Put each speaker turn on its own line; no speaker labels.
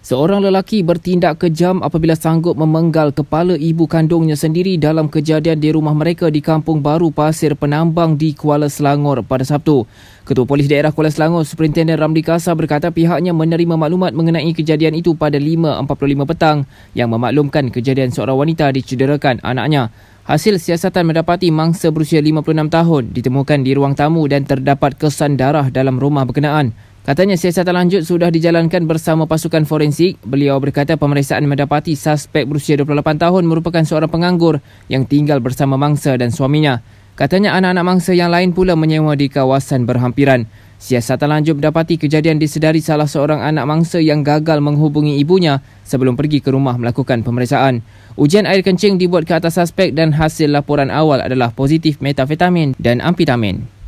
Seorang lelaki bertindak kejam apabila sanggup memenggal kepala ibu kandungnya sendiri dalam kejadian di rumah mereka di Kampung Baru Pasir Penambang di Kuala Selangor pada Sabtu. Ketua Polis Daerah Kuala Selangor, Superintenden Ramli Kasar berkata pihaknya menerima maklumat mengenai kejadian itu pada 5.45 petang yang memaklumkan kejadian seorang wanita dicederakan anaknya. Hasil siasatan mendapati mangsa berusia 56 tahun ditemukan di ruang tamu dan terdapat kesan darah dalam rumah berkenaan. Katanya siasat lanjut sudah dijalankan bersama pasukan forensik. Beliau berkata pemeriksaan mendapati suspek berusia 28 tahun merupakan seorang penganggur yang tinggal bersama mangsa dan suaminya. Katanya anak-anak mangsa yang lain pula menyewa di kawasan berhampiran. Siasat lanjut mendapati kejadian disedari salah seorang anak mangsa yang gagal menghubungi ibunya sebelum pergi ke rumah melakukan pemeriksaan. Ujian air kencing dibuat ke atas suspek dan hasil laporan awal adalah positif metafetamin dan amfetamin.